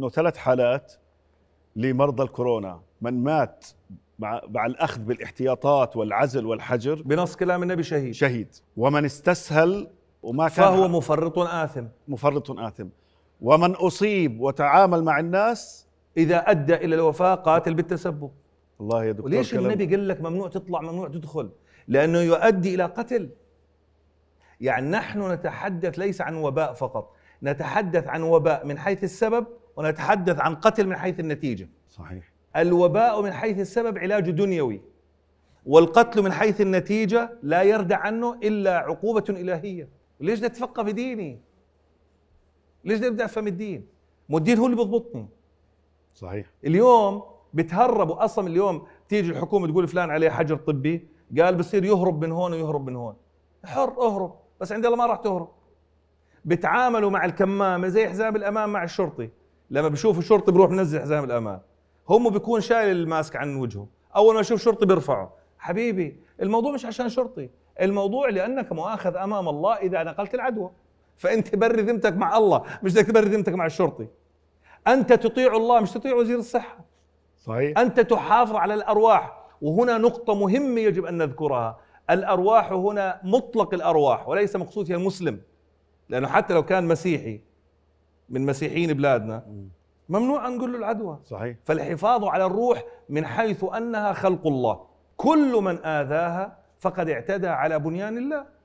انه ثلاث حالات لمرضى الكورونا من مات مع مع الاخذ بالاحتياطات والعزل والحجر بنص كلام النبي شهيد شهيد ومن استسهل وما كان فهو مفرط آثم مفرط آثم ومن أصيب وتعامل مع الناس إذا أدى إلى الوفاة قاتل بالتسبب الله يا دكتور وليش النبي قال لك ممنوع تطلع ممنوع تدخل لأنه يؤدي إلى قتل يعني نحن نتحدث ليس عن وباء فقط نتحدث عن وباء من حيث السبب ونتحدث عن قتل من حيث النتيجة صحيح الوباء من حيث السبب علاج دنيوي والقتل من حيث النتيجة لا يردع عنه إلا عقوبة إلهية ليش بدي أتفقه في ديني ليش بدي أبدأ أفهم الدين مو الدين هو اللي بيضبطني صحيح اليوم بتهربوا أصلا اليوم تيجي الحكومة تقول فلان عليه حجر طبي قال بصير يهرب من هون ويهرب من هون حر اهرب بس عند الله ما راح تهرب بتعاملوا مع الكمامة زي حزام الأمام مع الشرطي لما بشوف الشرطي بروح منزل حزام الامان هم بيكون شايل الماسك عن وجهه اول ما يشوف شرطي بيرفعه حبيبي الموضوع مش عشان شرطي الموضوع لانك مؤاخذ امام الله اذا نقلت العدوى فانت بري ذمتك مع الله مش بدك تبري ذمتك مع الشرطي انت تطيع الله مش تطيع وزير الصحه صحيح انت تحافظ على الارواح وهنا نقطه مهمه يجب ان نذكرها الارواح هنا مطلق الارواح وليس مقصود فيها المسلم لانه حتى لو كان مسيحي من مسيحيين بلادنا ممنوع أن نقول له العدوى صحيح فالحفاظ على الروح من حيث أنها خلق الله كل من آذاها فقد اعتدى على بنيان الله